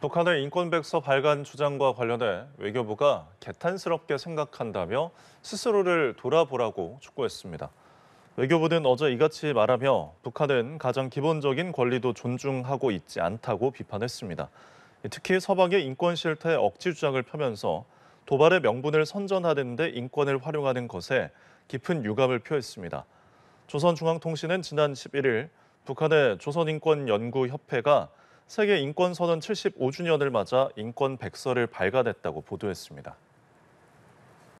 북한의 인권백서 발간 주장과 관련해 외교부가 개탄스럽게 생각한다며 스스로를 돌아보라고 촉구했습니다. 외교부는 어제 이같이 말하며 북한은 가장 기본적인 권리도 존중하고 있지 않다고 비판했습니다. 특히 서방의 인권 실태 억지 주장을 펴면서 도발의 명분을 선전하는 데 인권을 활용하는 것에 깊은 유감을 표했습니다. 조선중앙통신은 지난 11일 북한의 조선인권연구협회가 세계 인권선언 75주년을 맞아 인권 백서를 발간했다고 보도했습니다.